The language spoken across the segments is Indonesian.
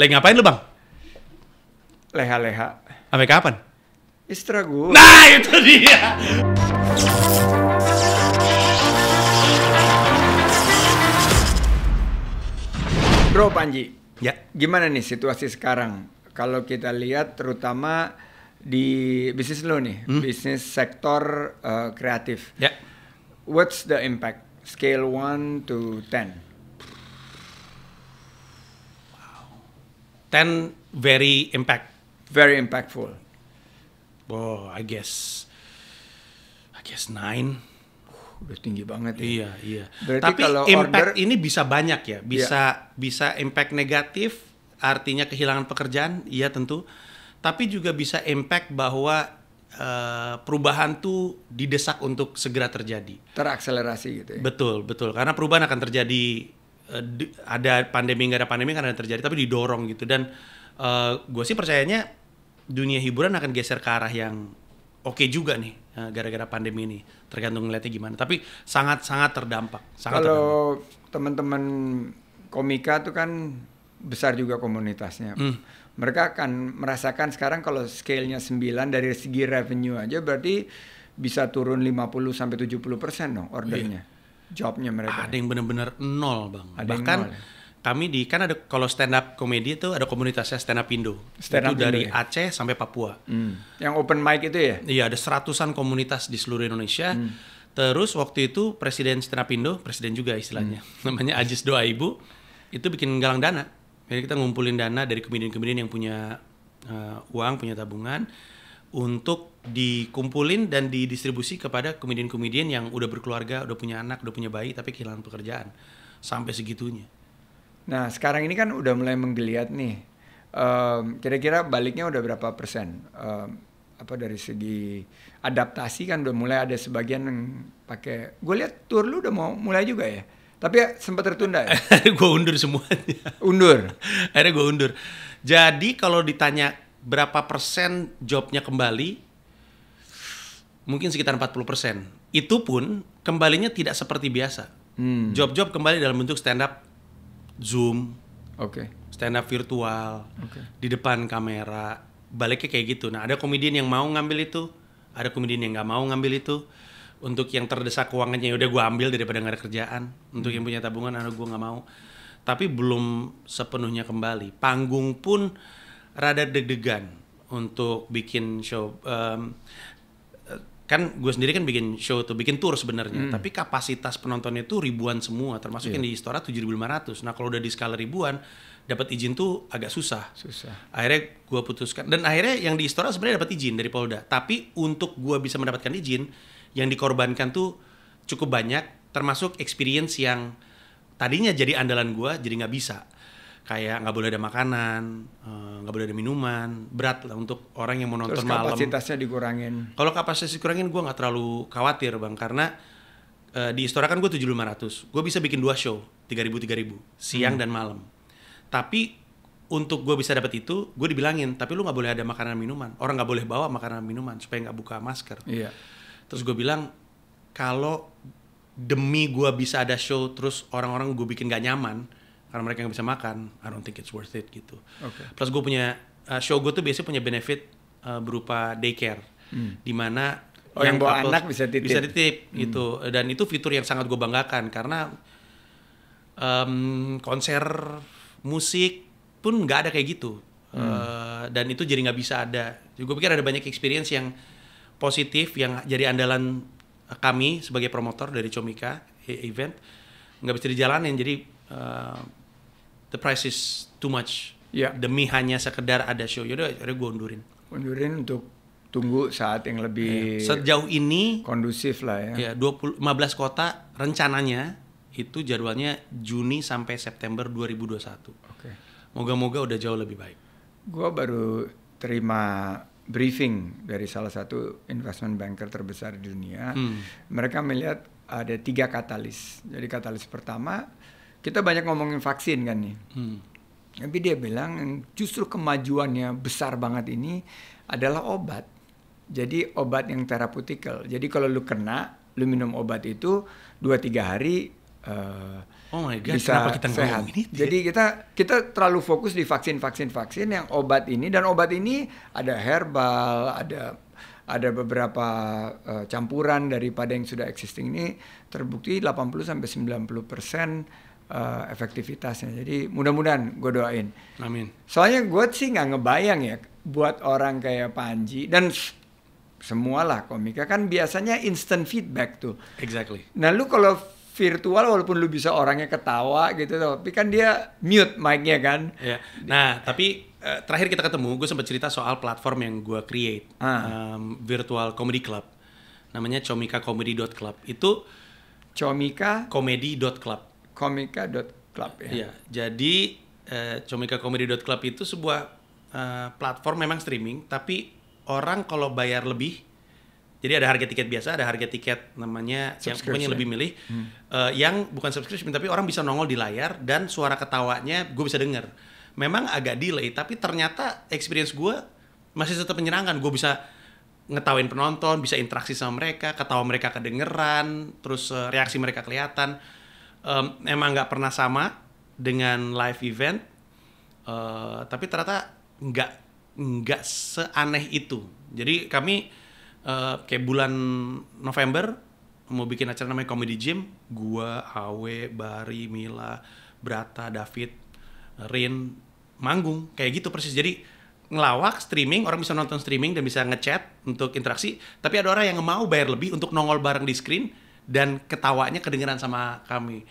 Lagi ngapain lu, Bang? Leha-leha. Sampai kapan? Istra gue. Nah, itu dia. Bro Panji. Ya. Gimana nih situasi sekarang? Kalau kita lihat terutama di bisnis lo nih, hmm? bisnis sektor uh, kreatif. Ya. What's the impact? Scale 1 to 10. ten very impact very impactful oh i guess i guess nine udah tinggi banget ya. Iya, iya. Berarti Tapi kalau impact order, ini bisa banyak ya. Bisa iya. bisa impact negatif artinya kehilangan pekerjaan, iya tentu. Tapi juga bisa impact bahwa uh, perubahan tuh didesak untuk segera terjadi. Terakselerasi gitu ya. Betul, betul. Karena perubahan akan terjadi Eh, ada pandemi nggak ada pandemi kan ada terjadi tapi didorong gitu dan uh, eh, gue sih percayanya dunia hiburan akan geser ke arah yang oke okay juga nih eh, gara-gara pandemi ini tergantung ngeliatnya gimana tapi sangat sangat terdampak sangat kalau teman-teman komika tuh kan besar juga komunitasnya mm. mereka akan merasakan sekarang kalau scale-nya 9 dari segi revenue aja berarti bisa turun 50 sampai 70 persen dong ordernya yeah jobnya mereka. Ada yang benar-benar nol bang. Ada Bahkan nol. Ya. kami di kan ada kalau stand up komedi itu ada komunitasnya stand up Indo. Stand itu up dari Indo, ya? Aceh sampai Papua. Hmm. Yang open mic itu ya? Iya ada seratusan komunitas di seluruh Indonesia. Hmm. Terus waktu itu presiden stand up Indo, presiden juga istilahnya, hmm. namanya Ajis Doa Ibu, itu bikin galang dana. Jadi kita ngumpulin dana dari komedian-komedian yang punya uh, uang, punya tabungan untuk dikumpulin dan didistribusi kepada komedian-komedian yang udah berkeluarga, udah punya anak, udah punya bayi tapi kehilangan pekerjaan. Sampai segitunya. Nah, sekarang ini kan udah mulai menggeliat nih. Um, kira-kira baliknya udah berapa persen? Um, apa dari segi adaptasi kan udah mulai ada sebagian yang pakai. Gue lihat tour lu udah mau mulai juga ya. Tapi ya, sempat tertunda ya. gue undur semuanya. Undur. Akhirnya gue undur. Jadi kalau ditanya berapa persen jobnya kembali? Mungkin sekitar 40 persen. Itu pun kembalinya tidak seperti biasa. Hmm. Job-job hmm. kembali dalam bentuk stand up, zoom, okay. stand up virtual, okay. di depan kamera. Baliknya kayak gitu. Nah ada komedian yang mau ngambil itu, ada komedian yang nggak mau ngambil itu untuk yang terdesak keuangannya ya udah gue ambil daripada nggak ada kerjaan untuk yang hmm. punya tabungan anak gue nggak mau tapi belum sepenuhnya kembali panggung pun rada deg-degan untuk bikin show um, kan gue sendiri kan bikin show tuh bikin tour sebenarnya hmm. tapi kapasitas penontonnya tuh ribuan semua termasuk yeah. yang iya. di Istora 7500 nah kalau udah di skala ribuan dapat izin tuh agak susah susah akhirnya gue putuskan dan akhirnya yang di Istora sebenarnya dapat izin dari Polda tapi untuk gue bisa mendapatkan izin yang dikorbankan tuh cukup banyak termasuk experience yang tadinya jadi andalan gue jadi nggak bisa kayak nggak boleh ada makanan, eh, nggak boleh ada minuman, berat lah untuk orang yang mau nonton Terus malam. kapasitasnya dikurangin. Kalau kapasitas dikurangin, gue nggak terlalu khawatir bang, karena uh, di Istora kan gue 7500, gue bisa bikin dua show, tiga ribu tiga ribu siang hmm. dan malam. Tapi untuk gue bisa dapat itu, gue dibilangin, tapi lu nggak boleh ada makanan minuman, orang nggak boleh bawa makanan minuman supaya nggak buka masker. Iya. Terus gue bilang kalau demi gue bisa ada show, terus orang-orang gue bikin gak nyaman, karena mereka nggak bisa makan I don't think it's worth it gitu okay. plus gue punya uh, show gue tuh biasanya punya benefit uh, berupa daycare hmm. di mana oh, yang, bawa anak bisa titip bisa titip hmm. gitu dan itu fitur yang sangat gue banggakan karena um, konser musik pun nggak ada kayak gitu hmm. uh, dan itu jadi nggak bisa ada jadi gue pikir ada banyak experience yang positif yang jadi andalan kami sebagai promotor dari Comika event nggak bisa dijalanin jadi uh, the price is too much ya. demi hanya sekedar ada show yaudah akhirnya gue undurin undurin untuk tunggu saat yang lebih ya. sejauh ini kondusif lah ya ya 20 15 kota rencananya itu jadwalnya Juni sampai September 2021 oke okay. moga-moga udah jauh lebih baik gue baru terima briefing dari salah satu investment banker terbesar di dunia. Hmm. Mereka melihat ada tiga katalis. Jadi katalis pertama kita banyak ngomongin vaksin kan nih. Hmm. Tapi dia bilang justru kemajuannya besar banget ini adalah obat. Jadi obat yang terapeutikal. Jadi kalau lu kena, lu minum obat itu 2-3 hari uh, oh my God, bisa kita sehat. Ini, Jadi kita kita terlalu fokus di vaksin vaksin vaksin yang obat ini dan obat ini ada herbal, ada ada beberapa uh, campuran daripada yang sudah existing ini terbukti 80 sampai 90 persen uh, efektivitasnya. Jadi mudah-mudahan gue doain. Amin. Soalnya gue sih nggak ngebayang ya buat orang kayak Panji dan semualah komika kan biasanya instant feedback tuh. Exactly. Nah lu kalau virtual walaupun lu bisa orangnya ketawa gitu tapi kan dia mute mic-nya kan. Yeah. Nah, tapi uh, terakhir kita ketemu gue sempat cerita soal platform yang gue create ah. um, virtual comedy club. Namanya comika club Itu comika comedy.club comika.club ya. Iya. Jadi eh, comika comedy.club itu sebuah eh, platform memang streaming tapi orang kalau bayar lebih jadi ada harga tiket biasa, ada harga tiket namanya yang pokoknya ya? lebih milih hmm. uh, yang bukan subscription tapi orang bisa nongol di layar dan suara ketawanya gue bisa denger. Memang agak delay tapi ternyata experience gue masih tetap menyenangkan. Gue bisa ngetawain penonton, bisa interaksi sama mereka, ketawa mereka kedengeran, terus uh, reaksi mereka kelihatan um, emang nggak pernah sama dengan live event uh, tapi ternyata nggak nggak seaneh itu jadi kami uh, kayak bulan November mau bikin acara namanya comedy gym gua Awe Bari Mila Brata David Rin manggung kayak gitu persis jadi ngelawak streaming orang bisa nonton streaming dan bisa ngechat untuk interaksi tapi ada orang yang mau bayar lebih untuk nongol bareng di screen dan ketawanya kedengeran sama kami.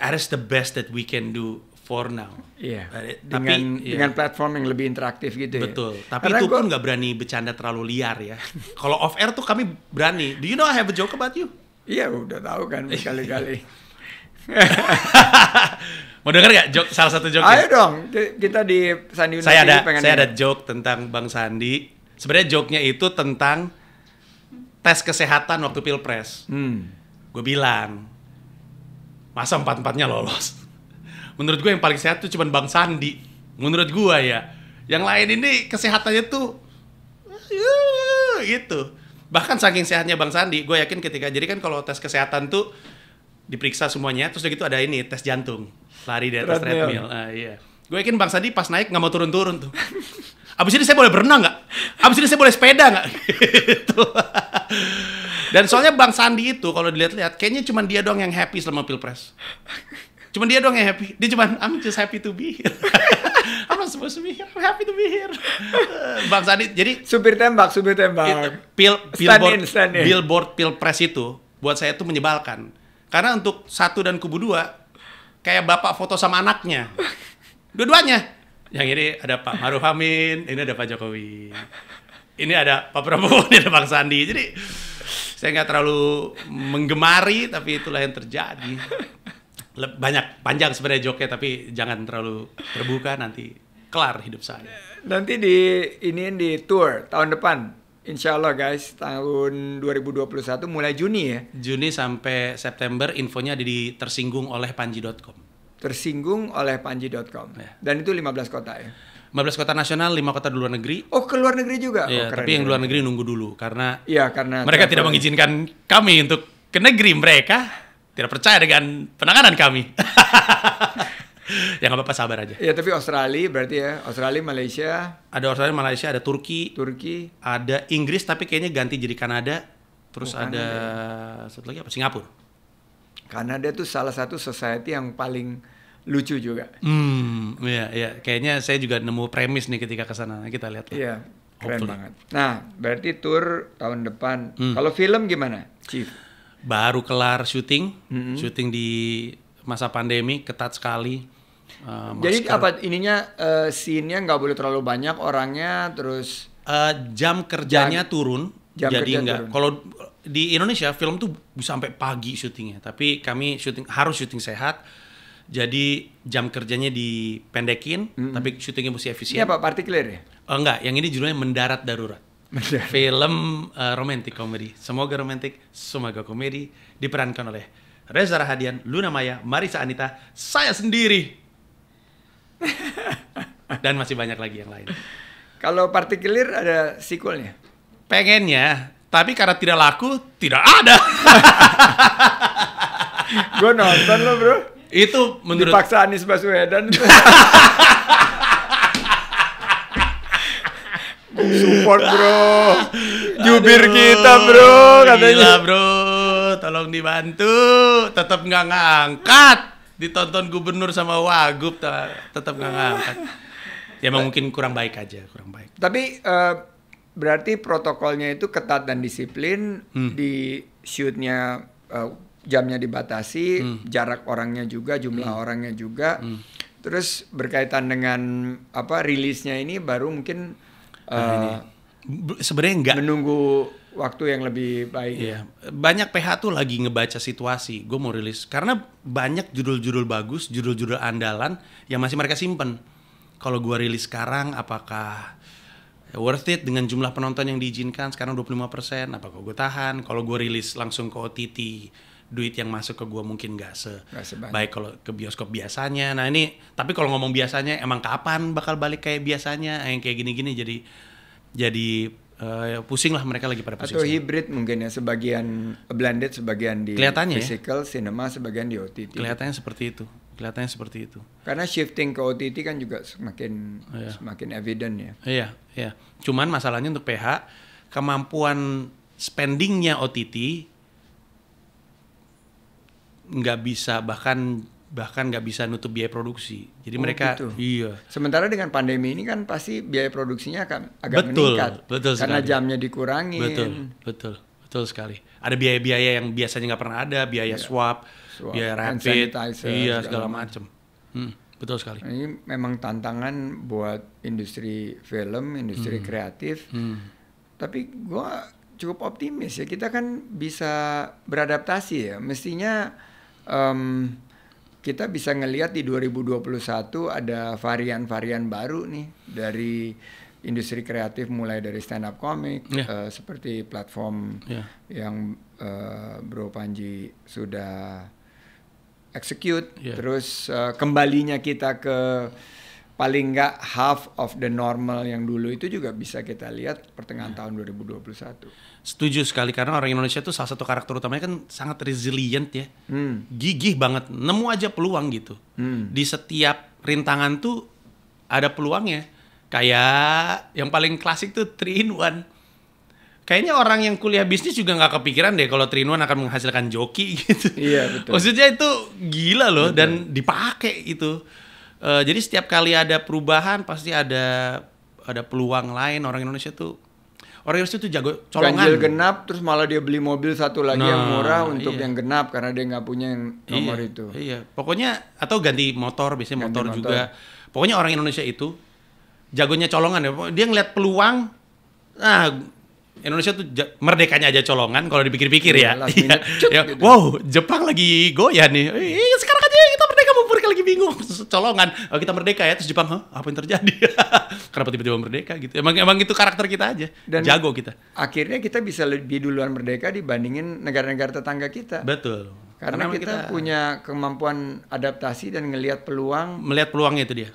That is the best that we can do for now. Iya. Yeah. Tapi iya. dengan, yeah. platform yang lebih interaktif gitu. Ya. Betul. Ya? Tapi Karena itu gua... pun nggak berani bercanda terlalu liar ya. Kalau off air tuh kami berani. Do you know I have a joke about you? Iya udah tahu kan berkali-kali. Mau denger gak joke, salah satu joke? Ayo dong, kita di Sandi Uno saya ada, pengen Saya ada joke tentang Bang Sandi. Sebenarnya joke-nya itu tentang tes kesehatan waktu pilpres. Hmm. Gue bilang, masa empat-empatnya lolos? Menurut gue yang paling sehat tuh cuman Bang Sandi. Menurut gue ya. Yang lain ini kesehatannya tuh gitu. Bahkan saking sehatnya Bang Sandi, gue yakin ketika jadi kan kalau tes kesehatan tuh diperiksa semuanya, terus udah gitu ada ini tes jantung, lari di atas treadmill. treadmill. Uh, iya. Gue yakin Bang Sandi pas naik nggak mau turun-turun tuh. Abis ini saya boleh berenang nggak? Abis ini saya boleh sepeda nggak? gitu. Dan soalnya Bang Sandi itu kalau dilihat-lihat, kayaknya cuma dia doang yang happy selama pilpres. Cuma dia doang yang happy. Dia cuma, I'm just happy to be here. I'm not supposed to be here. I'm happy to be here. Eh, Bang Sandi, jadi... Supir tembak, supir tembak. It, pil, billboard, stand in, stand in. billboard pilpres itu, buat saya itu menyebalkan. Karena untuk satu dan kubu dua, kayak bapak foto sama anaknya. Dua-duanya yang ini ada Pak Maruf Amin, ini ada Pak Jokowi, ini ada Pak Prabowo, ini ada Bang Sandi. Jadi saya nggak terlalu menggemari, tapi itulah yang terjadi. Banyak panjang sebenarnya joknya, tapi jangan terlalu terbuka nanti kelar hidup saya. Nanti di ini di tour tahun depan Insya Allah guys, tahun 2021 mulai Juni ya? Juni sampai September, infonya ada di tersinggung oleh panji.com tersinggung oleh panji.com. Yeah. Dan itu 15 kota ya. 15 kota nasional, 5 kota di luar negeri. Oh, ke luar negeri juga. Iya, oh, tapi yang luar negeri nunggu dulu karena Iya, karena mereka tidak mengizinkan kami untuk ke negeri mereka. Tidak percaya dengan penanganan kami. ya nggak apa-apa sabar aja. Ya tapi Australia berarti ya Australia Malaysia. Ada Australia Malaysia ada Turki. Turki. Ada Inggris tapi kayaknya ganti jadi Kanada. Terus oh, ada Kanada. satu lagi apa Singapura. Kanada tuh salah satu society yang paling lucu juga. Hmm, iya, iya. Kayaknya saya juga nemu premis nih ketika ke Kita lihat lah. Iya, keren Hopefully. banget. Nah, berarti tour tahun depan. Hmm. Kalau film gimana, Chief? Baru kelar syuting, hmm. syuting di masa pandemi ketat sekali. Uh, Jadi apa ininya uh, scene-nya nggak boleh terlalu banyak orangnya terus uh, jam kerjanya jam, turun. Jam jadi nggak kalau di Indonesia film tuh bisa sampai pagi syutingnya tapi kami syuting harus syuting sehat jadi jam kerjanya dipendekin mm -hmm. tapi syutingnya mesti efisien iya, ya pak partikuler ya oh, enggak yang ini judulnya mendarat darurat film uh, eh, romantis komedi semoga romantis, semoga komedi diperankan oleh Reza Rahadian Luna Maya Marisa Anita saya sendiri dan masih banyak lagi yang lain kalau partikuler ada sequelnya pengennya tapi karena tidak laku tidak ada gue nonton lo bro itu menurut dipaksa Anies Baswedan support bro jubir Aduh, kita bro katanya gila bro tolong dibantu tetap nggak ngangkat ditonton gubernur sama wagub tetap nggak ngangkat ya emang mungkin kurang baik aja kurang baik tapi uh, berarti protokolnya itu ketat dan disiplin hmm. di shootnya uh, jamnya dibatasi hmm. jarak orangnya juga jumlah hmm. orangnya juga hmm. terus berkaitan dengan apa rilisnya ini baru mungkin uh, sebenarnya enggak menunggu waktu yang lebih baik iya. banyak PH tuh lagi ngebaca situasi gue mau rilis karena banyak judul-judul bagus judul-judul andalan yang masih mereka simpen kalau gue rilis sekarang apakah worth it dengan jumlah penonton yang diizinkan sekarang 25% kok gue tahan kalau gue rilis langsung ke OTT duit yang masuk ke gue mungkin gak se baik kalau ke bioskop biasanya nah ini tapi kalau ngomong biasanya emang kapan bakal balik kayak biasanya eh, yang kayak gini-gini jadi jadi uh, pusing lah mereka lagi pada pusing atau hybrid mungkin ya sebagian blended sebagian di Kelihatannya ya. physical ya? cinema sebagian di OTT kelihatannya seperti itu Kelihatannya seperti itu. Karena shifting ke OTT kan juga semakin iya. semakin evident ya. Iya, iya. Cuman masalahnya untuk PH kemampuan spendingnya OTT nggak bisa bahkan bahkan nggak bisa nutup biaya produksi. Jadi oh, mereka gitu. iya. Sementara dengan pandemi ini kan pasti biaya produksinya akan agak betul, meningkat. Betul Karena sekali. jamnya dikurangi. Betul, betul, betul sekali. Ada biaya-biaya yang biasanya nggak pernah ada, biaya yeah. swap ya rapid, iya segala macam. Hmm, betul sekali. Ini memang tantangan buat industri film, industri hmm. kreatif. Hmm. Tapi gue cukup optimis ya kita kan bisa beradaptasi ya. Mestinya um, kita bisa ngelihat di 2021 ada varian-varian baru nih dari industri kreatif mulai dari stand up comic yeah. Iya. uh, seperti platform yeah. yang uh, Bro Panji sudah execute, yeah. terus uh, kembalinya kita ke paling nggak half of the normal yang dulu itu juga bisa kita lihat pertengahan yeah. tahun 2021. Setuju sekali karena orang Indonesia itu salah satu karakter utamanya kan sangat resilient ya, hmm. gigih banget, nemu aja peluang gitu. Hmm. Di setiap rintangan tuh ada peluangnya. Kayak yang paling klasik tuh three in one kayaknya orang yang kuliah bisnis juga nggak kepikiran deh kalau Trinuan akan menghasilkan joki gitu. Iya betul. Maksudnya itu gila loh betul. dan dipakai itu. Uh, eh, jadi setiap kali ada perubahan pasti ada ada peluang lain orang Indonesia tuh orang Indonesia tuh jago colongan. Ganjil genap terus malah dia beli mobil satu lagi nah, yang murah untuk iya. yang genap karena dia nggak punya yang iya, nomor iya, itu. Iya. Pokoknya atau ganti motor biasanya ganti motor, motor juga. Pokoknya orang Indonesia itu jagonya colongan ya. Dia ngeliat peluang, nah Indonesia tuh merdekanya aja colongan kalau dipikir-pikir ya. Iya, iya. ya. Gitu. Wow, Jepang lagi goyah nih. Eh, iya, sekarang aja kita merdeka mau mereka lagi bingung colongan. Oh, kita merdeka ya terus Jepang, huh, apa yang terjadi? Kenapa tiba-tiba merdeka gitu? Emang emang itu karakter kita aja. Dan jago kita. Akhirnya kita bisa lebih duluan merdeka dibandingin negara-negara tetangga kita. Betul. Karena, Karena kita, kita punya kemampuan adaptasi dan ngelihat peluang. Melihat peluangnya itu dia.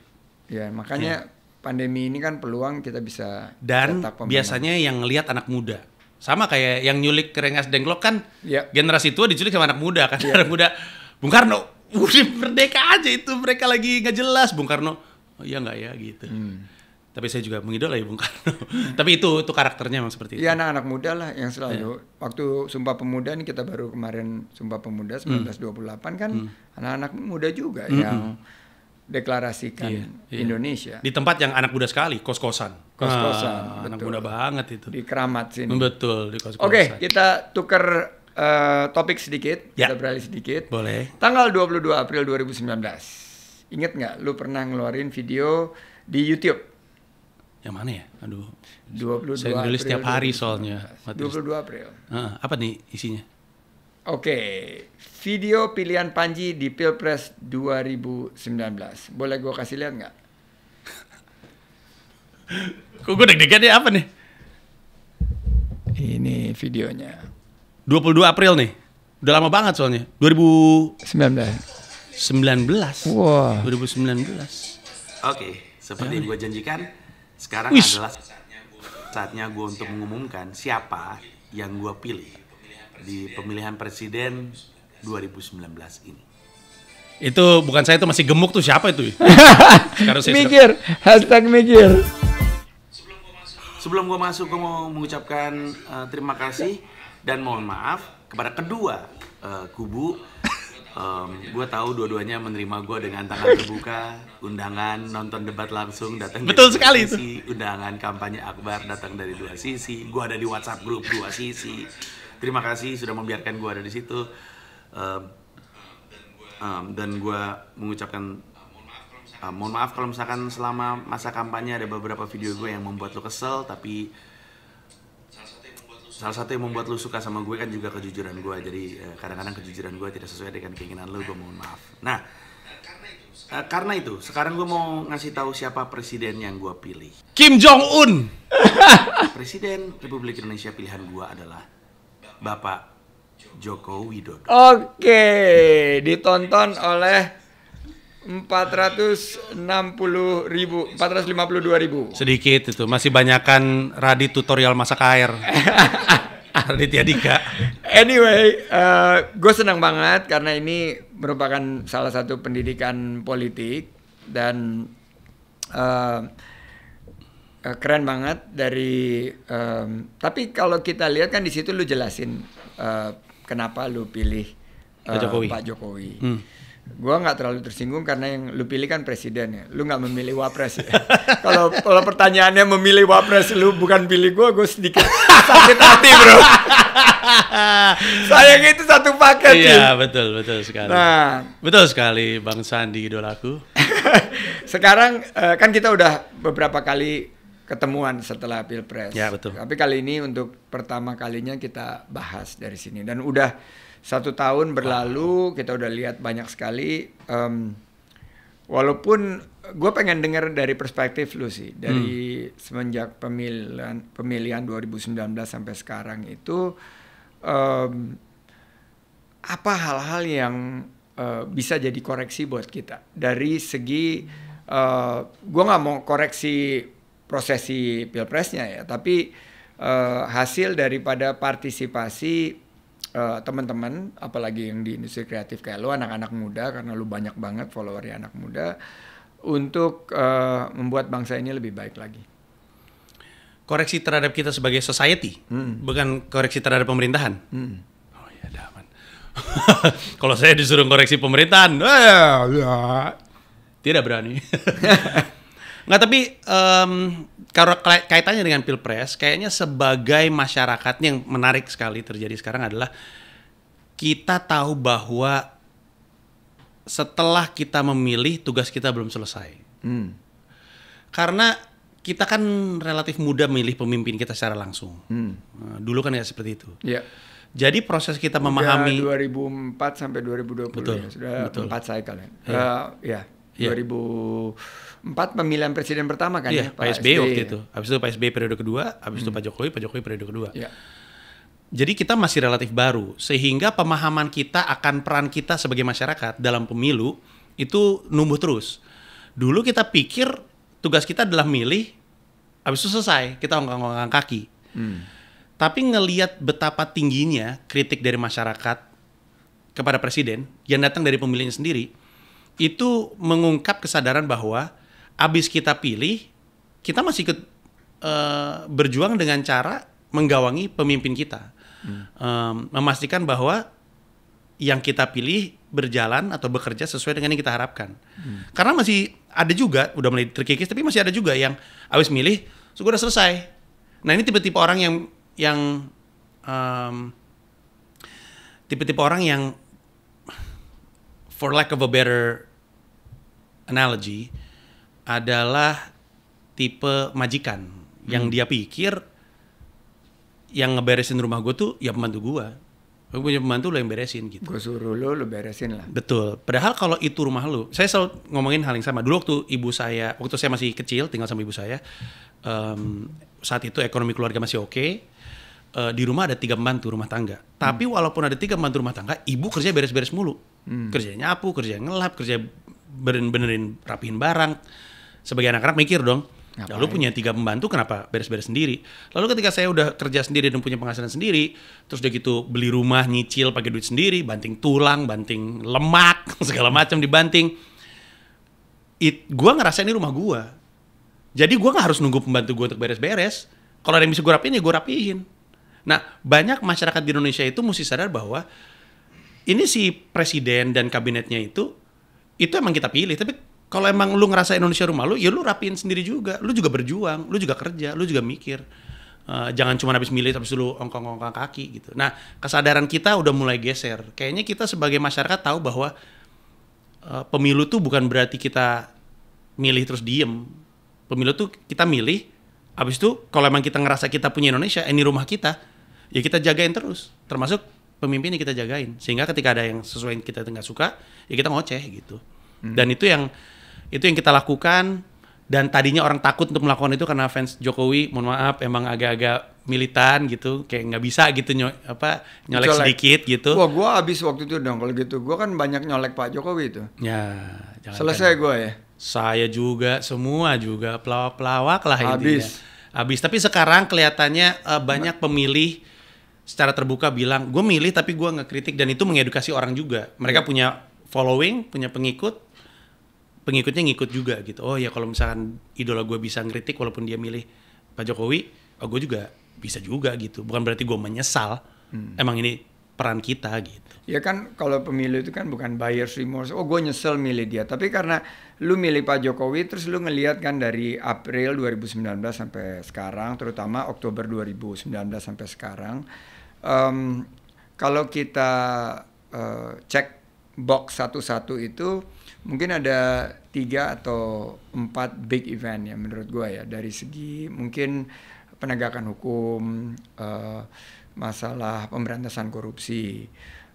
Ya, makanya ya pandemi ini kan peluang kita bisa dan biasanya yang lihat anak muda sama kayak yang nyulik kerengas dengklok kan yeah. generasi tua diculik sama anak muda kan yeah. anak muda Bung Karno udah merdeka aja itu mereka lagi nggak jelas Bung Karno oh, iya nggak ya gitu hmm. tapi saya juga mengidolai ya, Bung Karno tapi itu itu karakternya memang seperti ya, itu Iya, anak-anak muda lah yang selalu yeah. waktu Sumpah Pemuda nih kita baru kemarin Sumpah Pemuda 1928 hmm. kan hmm. anak-anak hmm. muda juga hmm. yang hmm deklarasikan iya, iya. Indonesia. Di tempat yang anak muda sekali, kos-kosan. Kos-kosan. Ah, betul. anak muda banget itu. Di keramat sini. Betul, di kos-kosan. Oke, okay, kita tuker uh, eh, topik sedikit, ya. kita beralih sedikit. Boleh. Tanggal 22 April 2019. Ingat nggak lu pernah ngeluarin video di YouTube? Yang mana ya? Aduh. dua puluh 22 Saya nulis tiap hari 2019. soalnya. dua April. Uh, apa nih isinya? Oke, video pilihan Panji di Pilpres 2019. Boleh gue kasih lihat nggak? Kok gue deg-degan ya apa nih? Ini videonya. 22 April nih. Udah lama banget soalnya. 2019. 19. Wah. Wow. 2019. Oke, seperti yang gue janjikan, sekarang Wish. adalah saatnya gue untuk mengumumkan siapa yang gue pilih di pemilihan presiden 2019 ini. Itu bukan saya itu masih gemuk tuh siapa itu? Sekarang saya mikir, hashtag mikir. Sebelum gue masuk, gue mau mengucapkan uh, terima kasih dan mohon maaf kepada kedua uh, kubu. Um, gue tahu dua-duanya menerima gue dengan tangan terbuka, undangan nonton debat langsung datang betul dari sekali sisi, undangan kampanye Akbar datang dari dua sisi, gue ada di WhatsApp grup dua sisi. Terima kasih sudah membiarkan gue ada di situ uh, um, dan gue mengucapkan uh, mohon maaf kalau misalkan selama masa kampanye ada beberapa video gue yang membuat lo kesel tapi salah satu yang membuat lo suka sama gue kan juga kejujuran gue jadi kadang eh, kadang-kadang kejujuran gue tidak sesuai dengan keinginan lo, gue mohon maaf nah uh, karena itu sekarang gue mau ngasih tahu siapa presiden yang gue pilih Kim Jong Un presiden Republik Indonesia pilihan gue adalah Bapak Joko Widodo. Oke, ditonton oleh 460 ribu, 452 ribu. Sedikit itu, masih banyakkan Radit tutorial masak air. Raditya Dika. Anyway, uh, eh, gue senang banget karena ini merupakan salah satu pendidikan politik dan uh, uh, keren banget dari. Um, tapi kalau kita lihat kan di situ lu jelasin uh, kenapa lu pilih uh, Pak Jokowi. Eh, Pak Jokowi. Hmm. Gua nggak terlalu tersinggung karena yang lu pilih kan presiden ya. Lu nggak memilih wapres ya. kalau kalau pertanyaannya memilih wapres lu bukan pilih gue, gue sedikit sakit hati, Bro. Sayang itu satu paket. Iya, sih. betul, betul sekali. Nah, betul sekali Bang Sandi idolaku. Sekarang eh, kan kita udah beberapa kali ketemuan setelah pilpres. Ya betul. Tapi kali ini untuk pertama kalinya kita bahas dari sini dan udah satu tahun berlalu kita udah lihat banyak sekali. Um, walaupun gue pengen dengar dari perspektif lu sih dari hmm. semenjak pemilihan pemilihan 2019 sampai sekarang itu um, apa hal-hal yang uh, bisa jadi koreksi buat kita dari segi uh, e, gue nggak mau koreksi prosesi pilpresnya ya, tapi uh, hasil daripada partisipasi uh, teman-teman, apalagi yang di industri kreatif kayak lo, anak-anak muda, karena lo banyak banget followernya anak muda, untuk uh, membuat bangsa ini lebih baik lagi. Koreksi terhadap kita sebagai society, hmm. bukan koreksi terhadap pemerintahan. Hmm. Oh, iya, Kalau saya disuruh koreksi pemerintahan, ya, tidak berani. Nggak tapi um, kalau kaitannya dengan pilpres, kayaknya sebagai masyarakat yang menarik sekali terjadi sekarang adalah kita tahu bahwa setelah kita memilih tugas kita belum selesai. Hmm. Karena kita kan relatif mudah memilih pemimpin kita secara langsung. Hmm. Nah, dulu kan ya seperti itu. Yeah. Jadi proses kita sudah memahami 2004 sampai 2020 betul, ya sudah betul. 4 cycle ya. Yeah. Iya. Uh, ya yeah. 2000 empat pemilihan presiden pertama kan iya, ya Pak, Pak SBY waktu itu. Habis itu Pak SBY periode kedua, habis hmm. itu Pak Jokowi, Pak Jokowi periode kedua. Ya. Jadi kita masih relatif baru sehingga pemahaman kita akan peran kita sebagai masyarakat dalam pemilu itu numbuh terus. Dulu kita pikir tugas kita adalah milih habis itu selesai, kita ngangkang kaki. Hmm. Tapi ngeliat betapa tingginya kritik dari masyarakat kepada presiden yang datang dari pemilihnya sendiri itu mengungkap kesadaran bahwa abis kita pilih, kita masih ikut uh, berjuang dengan cara menggawangi pemimpin kita, hmm. um, memastikan bahwa yang kita pilih berjalan atau bekerja sesuai dengan yang kita harapkan. Hmm. Karena masih ada juga, udah mulai terkikis, tapi masih ada juga yang abis milih, so selesai. Nah ini tipe-tipe orang yang yang tipe tipe-tipe orang yang for lack of a better analogy, adalah tipe majikan hmm. yang dia pikir yang ngeberesin rumah gue tuh ya pembantu gue. Gue punya pembantu lo yang beresin gitu. Gue suruh lo, lo beresin lah. Betul. Padahal kalau itu rumah lo, saya selalu ngomongin hal yang sama. Dulu waktu ibu saya, waktu saya masih kecil tinggal sama ibu saya, um, saat itu ekonomi keluarga masih oke. Okay. Uh, eh, di rumah ada tiga pembantu rumah tangga. Hmm. Tapi walaupun ada tiga pembantu rumah tangga, ibu kerja beres-beres mulu. Hmm. Kerja nyapu, kerja ngelap, kerja benerin-benerin rapihin barang sebagai anak-anak mikir dong. Nah, Ngapain? Lalu punya tiga pembantu kenapa beres-beres sendiri? Lalu ketika saya udah kerja sendiri dan punya penghasilan sendiri, terus udah gitu beli rumah nyicil pakai duit sendiri, banting tulang, banting lemak, segala macam dibanting. It, gua ngerasa ini rumah gua. Jadi gua nggak harus nunggu pembantu gua untuk beres-beres. Kalau ada yang bisa gue rapiin ya gue rapihin Nah, banyak masyarakat di Indonesia itu mesti sadar bahwa ini si presiden dan kabinetnya itu itu emang kita pilih, tapi kalau emang lu ngerasa Indonesia rumah lu, ya lu rapiin sendiri juga. Lu juga berjuang, lu juga kerja, lu juga mikir. Uh, jangan cuma habis milih tapi dulu ongkong-ongkong kaki gitu. Nah, kesadaran kita udah mulai geser. Kayaknya kita sebagai masyarakat tahu bahwa uh, pemilu tuh bukan berarti kita milih terus diem. Pemilu tuh kita milih, habis itu kalau emang kita ngerasa kita punya Indonesia, eh, ini rumah kita, ya kita jagain terus. Termasuk pemimpin yang kita jagain. Sehingga ketika ada yang sesuai kita nggak suka, ya kita ngoceh gitu. Hmm. Dan itu yang itu yang kita lakukan dan tadinya orang takut untuk melakukan itu karena fans Jokowi mohon maaf emang agak-agak militan gitu kayak nggak bisa gitu nyo, apa nyolek, nyolek sedikit gitu wah gue abis waktu itu dong kalau gitu gue kan banyak nyolek Pak Jokowi itu ya selesai gue ya saya juga semua juga pelawak-pelawak lah habis habis tapi sekarang kelihatannya uh, banyak pemilih secara terbuka bilang gue milih tapi gue nggak kritik dan itu mengedukasi orang juga mereka iya. punya following punya pengikut pengikutnya ngikut juga gitu oh ya kalau misalkan idola gue bisa ngeritik walaupun dia milih Pak Jokowi oh gue juga bisa juga gitu bukan berarti gue menyesal hmm. emang ini peran kita gitu ya kan kalau pemilu itu kan bukan buyer's remorse oh gue nyesel milih dia tapi karena lu milih Pak Jokowi terus lu ngelihat kan dari April 2019 sampai sekarang terutama Oktober 2019 sampai sekarang um, kalau kita uh, cek box satu-satu itu mungkin ada tiga atau empat big event ya menurut gue ya dari segi mungkin penegakan hukum uh, masalah pemberantasan korupsi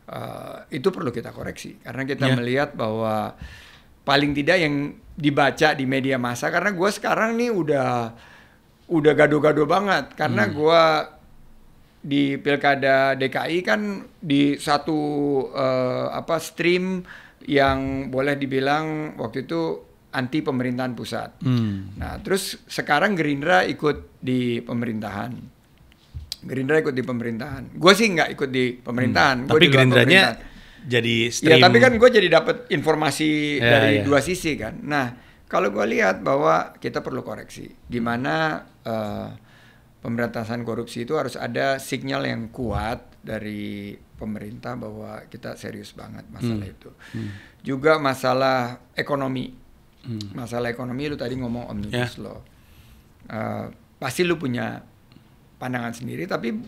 uh, itu perlu kita koreksi karena kita yeah. melihat bahwa paling tidak yang dibaca di media massa karena gue sekarang nih udah udah gado-gado banget karena hmm. gue di pilkada DKI kan di satu uh, apa stream yang boleh dibilang waktu itu anti pemerintahan pusat. Hmm. Nah, terus sekarang Gerindra ikut di pemerintahan. Gerindra ikut di pemerintahan. Gue sih nggak ikut di pemerintahan. Hmm. Gua tapi Gerindranya jadi ya, stream. Ya, tapi kan gue jadi dapat informasi ya, dari ya. dua sisi kan. Nah, kalau gue lihat bahwa kita perlu koreksi. Gimana uh, pemberantasan korupsi itu harus ada sinyal yang kuat dari pemerintah bahwa kita serius banget masalah hmm. itu. Hmm. Juga masalah ekonomi. Hmm. Masalah ekonomi lu tadi ngomong omnibus yeah. law. Uh, pasti lu punya pandangan sendiri tapi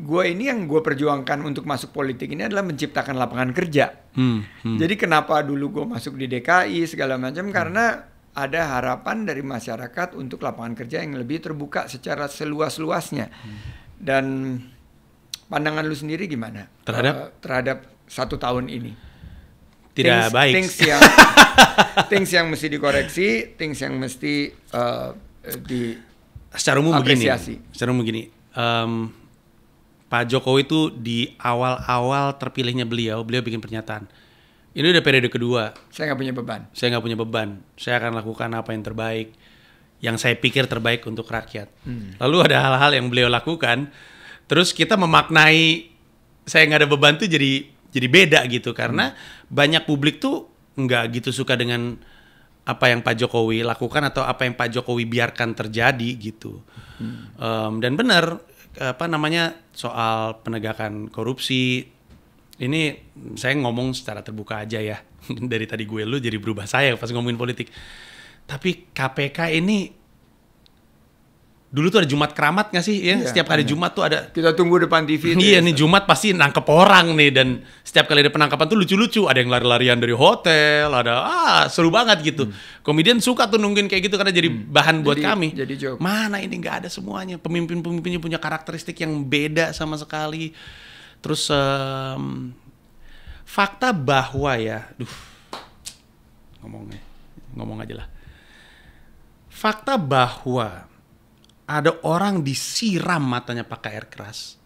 gue ini yang gue perjuangkan untuk masuk politik ini adalah menciptakan lapangan kerja. Hmm, hmm. Jadi kenapa dulu gue masuk di DKI segala macam hmm. karena ada harapan dari masyarakat untuk lapangan kerja yang lebih terbuka secara seluas-luasnya. Hmm. Dan pandangan lu sendiri gimana terhadap uh, terhadap satu tahun ini? Tidak things, baik. Things yang things yang mesti dikoreksi, things yang mesti uh, di secara umum apresiasi. begini. Secara umum begini. Um, Pak Jokowi itu di awal-awal terpilihnya beliau, beliau bikin pernyataan. Ini udah periode kedua. Saya nggak punya beban. Saya nggak punya beban. Saya akan lakukan apa yang terbaik, yang saya pikir terbaik untuk rakyat. Hmm. Lalu ada hal-hal yang beliau lakukan terus kita memaknai saya nggak ada beban tuh jadi jadi beda gitu karena hmm. banyak publik tuh nggak gitu suka dengan apa yang Pak Jokowi lakukan atau apa yang Pak Jokowi biarkan terjadi gitu hmm. um, dan benar apa namanya soal penegakan korupsi ini saya ngomong secara terbuka aja ya dari tadi gue lu jadi berubah saya pas ngomongin politik tapi KPK ini Dulu tuh ada Jumat keramat gak sih? Ya, iya, setiap hari aneh. Jumat tuh ada. Kita tunggu depan TV. iya ya, nih Jumat pasti nangkep orang nih dan setiap kali ada penangkapan tuh lucu-lucu. Ada yang lari-larian dari hotel, ada ah seru banget gitu. Hmm. Komedian suka tuh nungguin kayak gitu karena jadi hmm. bahan jadi, buat kami. Jadi joke. Mana ini nggak ada semuanya. Pemimpin-pemimpinnya punya karakteristik yang beda sama sekali. Terus um, fakta bahwa ya, duh ngomongnya ngomong aja lah. Fakta bahwa ada orang disiram matanya pakai air keras.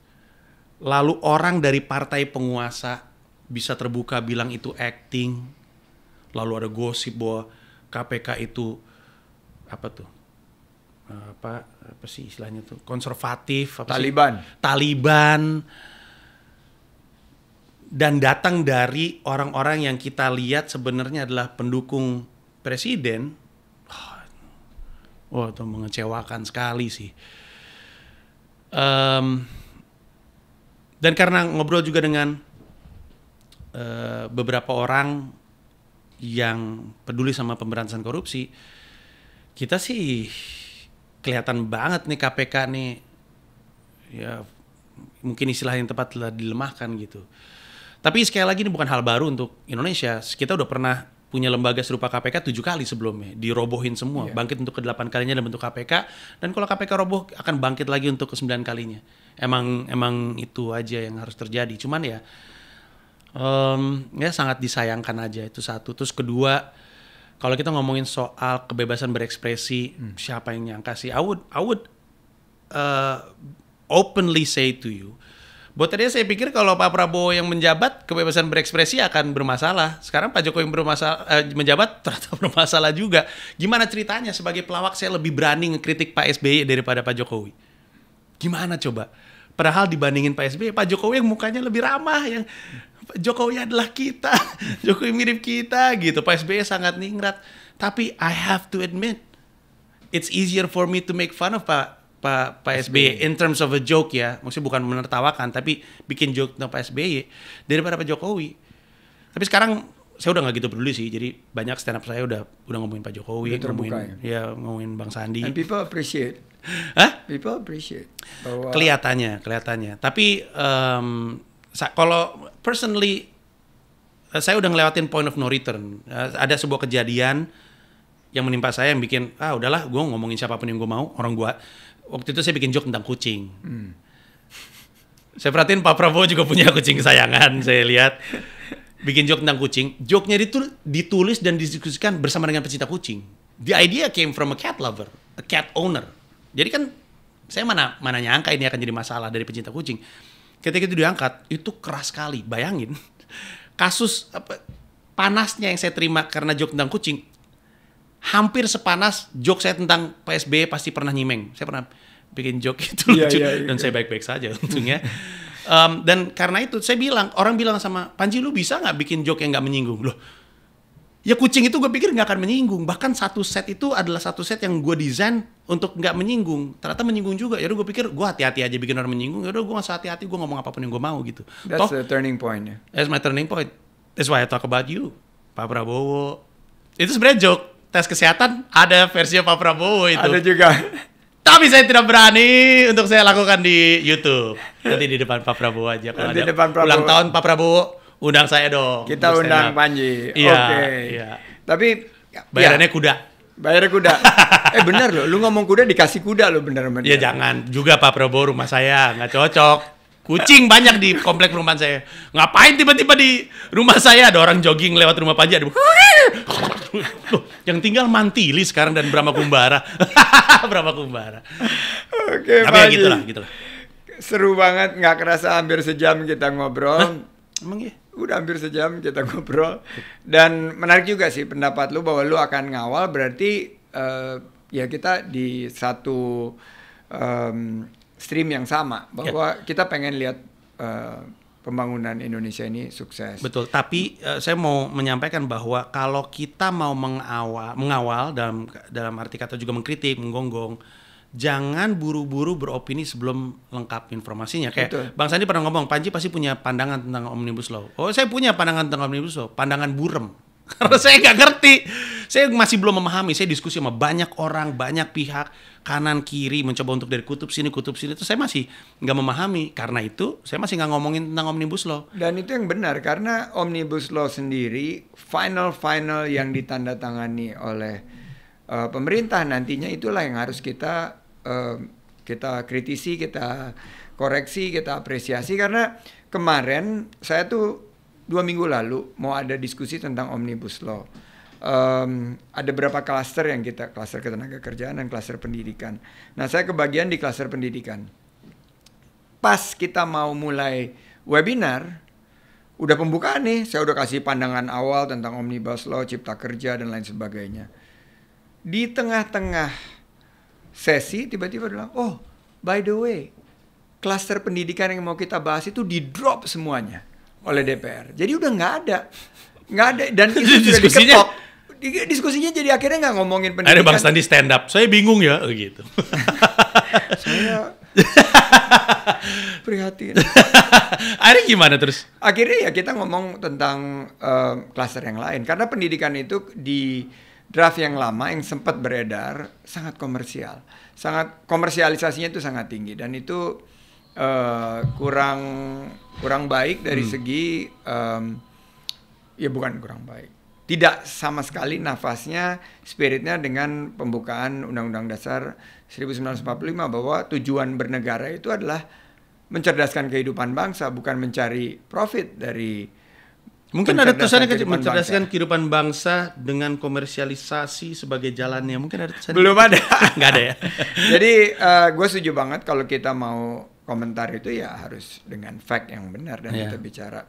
Lalu orang dari partai penguasa bisa terbuka bilang itu acting. Lalu ada gosip bahwa KPK itu apa tuh? apa apa sih istilahnya tuh konservatif apa Taliban sih? Taliban dan datang dari orang-orang yang kita lihat sebenarnya adalah pendukung presiden Wah, itu mengecewakan sekali sih. Um, dan karena ngobrol juga dengan uh, beberapa orang yang peduli sama pemberantasan korupsi, kita sih kelihatan banget nih KPK nih ya mungkin istilah yang tepat telah dilemahkan gitu. Tapi sekali lagi ini bukan hal baru untuk Indonesia. Kita udah pernah punya lembaga serupa KPK tujuh kali sebelumnya dirobohin semua yeah. bangkit untuk ke delapan kalinya dalam bentuk KPK dan kalau KPK roboh akan bangkit lagi untuk ke sembilan kalinya emang emang itu aja yang harus terjadi cuman ya um, ya sangat disayangkan aja itu satu terus kedua kalau kita ngomongin soal kebebasan berekspresi hmm. siapa yang nyangka sih I would I would uh, openly say to you buat tadi saya pikir kalau Pak Prabowo yang menjabat kebebasan berekspresi akan bermasalah. Sekarang Pak Jokowi yang bermasalah eh, menjabat ternyata bermasalah juga. Gimana ceritanya sebagai pelawak saya lebih berani ngekritik Pak SBY daripada Pak Jokowi? Gimana coba? Padahal dibandingin Pak SBY, Pak Jokowi yang mukanya lebih ramah, yang Pak Jokowi adalah kita, Jokowi mirip kita gitu. Pak SBY sangat ningrat. Tapi I have to admit, it's easier for me to make fun of Pak Pak Pak SBY e. e. in terms of a joke ya, maksudnya bukan menertawakan tapi bikin joke tentang Pak SBY e daripada Pak Jokowi. Tapi sekarang saya udah nggak gitu peduli sih. Jadi banyak stand up saya udah udah ngomongin Pak Jokowi, udah ngomongin ya. ya ngomongin Bang Sandi. And people appreciate. Hah? People appreciate. Bahwa... Kelihatannya, kelihatannya. Tapi um, kalau personally eh, saya udah ngelewatin point of no return. Uh, ada sebuah kejadian yang menimpa saya yang bikin ah udahlah gue ngomongin siapapun yang gue mau orang gue waktu itu saya bikin joke tentang kucing. Hmm. Saya perhatiin Pak Prabowo juga punya kucing kesayangan, saya lihat. Bikin joke tentang kucing. Joke-nya itu ditulis dan didiskusikan bersama dengan pecinta kucing. The idea came from a cat lover, a cat owner. Jadi kan saya mana mana nyangka ini akan jadi masalah dari pecinta kucing. Ketika itu diangkat, itu keras sekali. Bayangin kasus apa, panasnya yang saya terima karena joke tentang kucing hampir sepanas joke saya tentang PSB pasti pernah nyimeng. Saya pernah bikin joke itu yeah, lucu yeah, yeah, dan saya baik-baik saja untungnya. um, dan karena itu saya bilang orang bilang sama Panji lu bisa nggak bikin joke yang nggak menyinggung loh. Ya kucing itu gue pikir nggak akan menyinggung. Bahkan satu set itu adalah satu set yang gue desain untuk nggak menyinggung. Ternyata menyinggung juga. Ya gue pikir gue hati-hati aja bikin orang menyinggung. Ya gue nggak hati-hati gue ngomong apapun yang gue mau gitu. That's Toh, the turning point. Yeah. That's my turning point. That's why I talk about you, Pak Prabowo. Itu sebenarnya joke tes kesehatan ada versi Pak Prabowo itu. Ada juga. Tapi saya tidak berani untuk saya lakukan di YouTube. Nanti di depan Pak Prabowo aja kalau Nanti ada depan Prabowo. ulang tahun Pak Prabowo undang saya dong. Kita undang Panji. Iya. Oke. Okay. Iya. Tapi ya, bayarannya ya. kuda. Bayar kuda. eh benar loh, lu ngomong kuda dikasih kuda loh benar benar. Iya jangan juga Pak Prabowo rumah saya nggak cocok. Kucing banyak di komplek rumah saya. Ngapain tiba-tiba di rumah saya ada orang jogging lewat rumah panji? Ada... Yang tinggal Mantili sekarang dan Brahma Kumbara. Brahma Kumbara. Oke, Tapi ya gitulah, gitulah. Seru banget, nggak kerasa hampir sejam kita ngobrol. Hah? Emang ya? Udah hampir sejam kita ngobrol. Dan menarik juga sih pendapat lu bahwa lu akan ngawal berarti uh, ya kita di satu um, stream yang sama ya. bahwa yeah. kita pengen lihat uh, pembangunan Indonesia ini sukses. Betul, tapi uh, saya mau menyampaikan bahwa kalau kita mau mengawal mengawal dalam dalam arti kata juga mengkritik, menggonggong jangan buru-buru beropini sebelum lengkap informasinya. Kayak Betul. Bang Sandi pernah ngomong, Panji pasti punya pandangan tentang Omnibus Law. Oh, saya punya pandangan tentang Omnibus Law, pandangan burem. Karena saya nggak ngerti. Saya masih belum memahami. Saya diskusi sama banyak orang, banyak pihak kanan kiri mencoba untuk dari kutub sini kutub sini itu saya masih nggak memahami karena itu saya masih nggak ngomongin tentang omnibus law dan itu yang benar karena omnibus law sendiri final final yang ditandatangani oleh uh, pemerintah nantinya itulah yang harus kita uh, kita kritisi kita koreksi kita apresiasi karena kemarin saya tuh dua minggu lalu mau ada diskusi tentang omnibus law. Um, ada berapa klaster yang kita klaster ketenaga kerjaan dan klaster pendidikan. Nah saya kebagian di klaster pendidikan. Pas kita mau mulai webinar, udah pembukaan nih. Saya udah kasih pandangan awal tentang omnibus law, cipta kerja dan lain sebagainya. Di tengah-tengah sesi tiba-tiba bilang, oh by the way, klaster pendidikan yang mau kita bahas itu di drop semuanya oleh DPR. Jadi udah nggak ada, nggak ada dan itu sudah diskusinya... diketok. Diskusinya jadi akhirnya nggak ngomongin pendidikan. Ada Bang Sandi stand up, saya bingung ya, oh gitu. saya prihatin. akhirnya gimana terus? Akhirnya ya kita ngomong tentang eh, klaster uh, yang lain karena pendidikan itu di draft yang lama yang sempat beredar sangat komersial, sangat komersialisasinya itu sangat tinggi dan itu uh, kurang kurang baik dari hmm. segi um, ya bukan kurang baik tidak sama sekali nafasnya spiritnya dengan pembukaan Undang-Undang Dasar 1945 bahwa tujuan bernegara itu adalah mencerdaskan kehidupan bangsa bukan mencari profit dari mungkin ada tulisannya kehidupan mencerdaskan bangsa. kehidupan bangsa dengan komersialisasi sebagai jalannya mungkin ada tulisannya belum ada nggak ada ya jadi uh, eh, gue setuju banget kalau kita mau komentar itu ya harus dengan fact yang benar dan yeah. kita bicara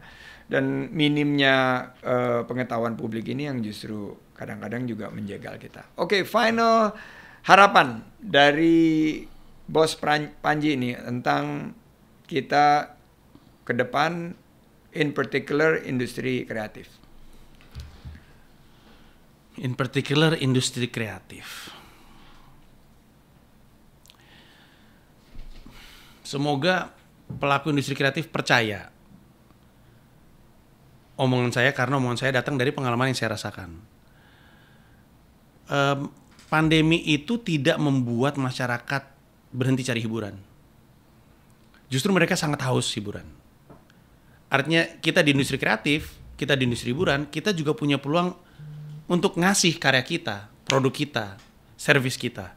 dan minimnya uh, pengetahuan publik ini yang justru kadang-kadang juga menjegal kita. Oke, okay, final harapan dari bos Panji ini tentang kita ke depan in particular industri kreatif. In particular industri kreatif. semoga pelaku industri kreatif percaya omongan saya karena omongan saya datang dari pengalaman yang saya rasakan. Um, pandemi itu tidak membuat masyarakat berhenti cari hiburan. Justru mereka sangat haus hiburan. Artinya kita di industri kreatif, kita di industri hiburan, kita juga punya peluang untuk ngasih karya kita, produk kita, servis kita.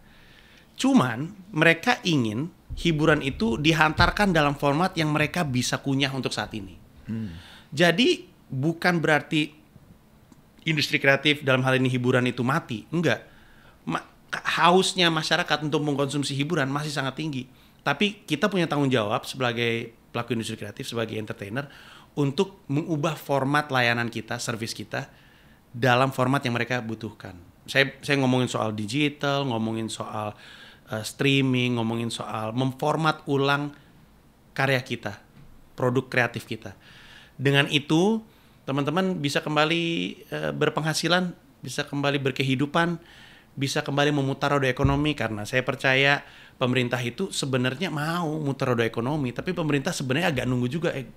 Cuman mereka ingin hiburan itu dihantarkan dalam format yang mereka bisa kunyah untuk saat ini. Hmm. Jadi bukan berarti industri kreatif dalam hal ini hiburan itu mati, enggak. Ma hausnya masyarakat untuk mengkonsumsi hiburan masih sangat tinggi. Tapi kita punya tanggung jawab sebagai pelaku industri kreatif, sebagai entertainer untuk mengubah format layanan kita, servis kita dalam format yang mereka butuhkan. Saya saya ngomongin soal digital, ngomongin soal uh, streaming, ngomongin soal memformat ulang karya kita, produk kreatif kita. Dengan itu, teman-teman bisa kembali uh, berpenghasilan, bisa kembali berkehidupan, bisa kembali memutar roda ekonomi karena saya percaya pemerintah itu sebenarnya mau mutar roda ekonomi, tapi pemerintah sebenarnya agak nunggu juga eh,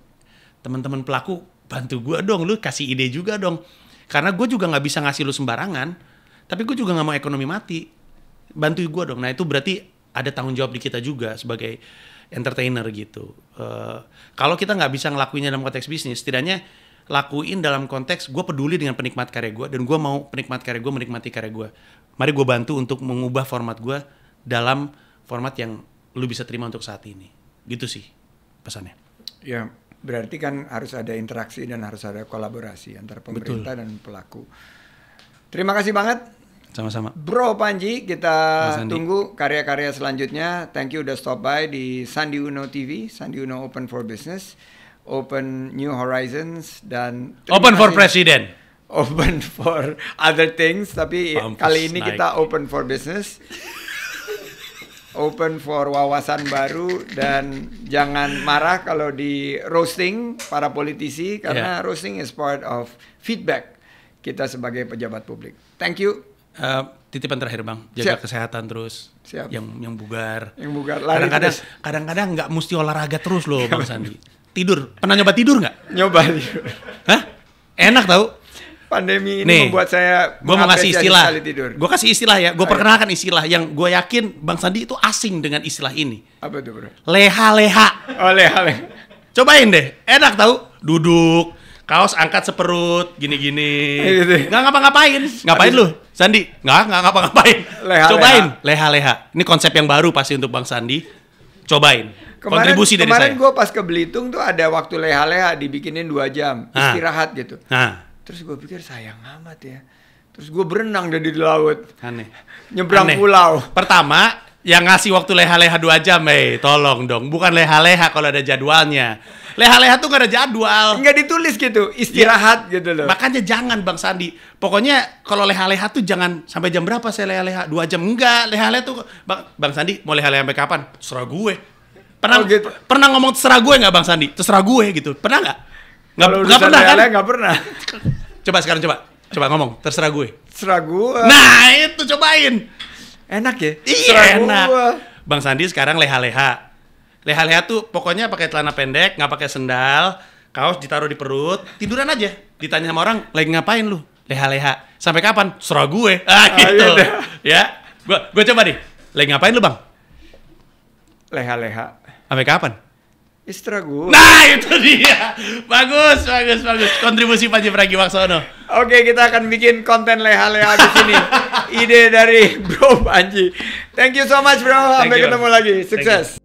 teman-teman pelaku bantu gue dong, lu kasih ide juga dong. Karena gue juga nggak bisa ngasih lu sembarangan, tapi gue juga nggak mau ekonomi mati bantu gue dong. Nah itu berarti ada tanggung jawab di kita juga sebagai entertainer gitu. Uh, kalau kita nggak bisa ngelakuinnya dalam konteks bisnis, setidaknya lakuin dalam konteks gue peduli dengan penikmat karya gue dan gue mau penikmat karya gue menikmati karya gue. Mari gue bantu untuk mengubah format gue dalam format yang lu bisa terima untuk saat ini. Gitu sih pesannya. Ya berarti kan harus ada interaksi dan harus ada kolaborasi antara pemerintah Betul. dan pelaku. Terima kasih banget sama-sama. Bro Panji, kita tunggu karya-karya selanjutnya. Thank you udah stop by di Sandi Uno TV, Sandi Uno Open for Business, Open New Horizons dan Open for President. Open for other things, tapi Pampus kali ini naik. kita open for business. open for wawasan baru dan jangan marah kalau di roasting para politisi karena yeah. roasting is part of feedback kita sebagai pejabat publik. Thank you uh, titipan terakhir bang jaga Siap. kesehatan terus Siap. yang yang bugar yang bugar lari kadang-kadang kadang-kadang nggak mesti olahraga terus loh bang Sandi tidur pernah nyoba tidur nggak nyoba tidur hah enak tau pandemi ini Nih, membuat saya gue mau kasih istilah gue kasih istilah ya gue perkenalkan istilah yang gue yakin bang Sandi itu asing dengan istilah ini apa itu bro leha leha oh leha leha cobain deh enak tau duduk kaos angkat seperut gini-gini iya, iya, iya. nggak ngapa-ngapain ngapain lu Sandi nggak nggak ngapa-ngapain leha, cobain leha-leha ini konsep yang baru pasti untuk Bang Sandi cobain kemarin, kontribusi dari kemarin saya kemarin gue pas ke Belitung tuh ada waktu leha-leha dibikinin dua jam ha. Ah. istirahat gitu ha. Ah. terus gue pikir sayang amat ya terus gue berenang dari di laut aneh nyebrang Aneh. pulau pertama yang ngasih waktu leha-leha dua jam, eh tolong dong, bukan leha-leha kalau ada jadwalnya. Leha-leha tuh gak ada jadwal. Nggak ditulis gitu, istirahat ya, gitu loh. Makanya jangan Bang Sandi. Pokoknya kalau leha-leha tuh jangan sampai jam berapa saya leha-leha? Dua jam enggak, leha-leha tuh Bang, Bang Sandi mau leha-leha sampai kapan? Terserah gue. Pernah oh, gitu. pernah ngomong terserah gue nggak Bang Sandi? Terserah gue gitu. Pernah nggak? Nggak, nggak pernah kan? Nggak pernah. coba sekarang coba, coba ngomong terserah gue. Terserah gue. Nah itu cobain Enak ya? Iya enak. Gua. Bang Sandi sekarang leha-leha. Leha-leha tuh pokoknya pakai celana pendek, nggak pakai sendal, kaos ditaruh di perut, tiduran aja. Ditanya sama orang, lagi ngapain lu? Leha-leha. Sampai kapan? Serah gue. Ah, ah gitu. Iya. ya. Gua gua coba nih. Lagi ngapain lu, Bang? Leha-leha. Sampai kapan? Istragu. Nah itu dia. Bagus, bagus, bagus. Kontribusi Panji Pragiwaksono. Oke, kita akan bikin konten leha-leha di sini. Ide dari Bro Panji. Thank you so much Bro. Sampai ketemu lagi. Sukses.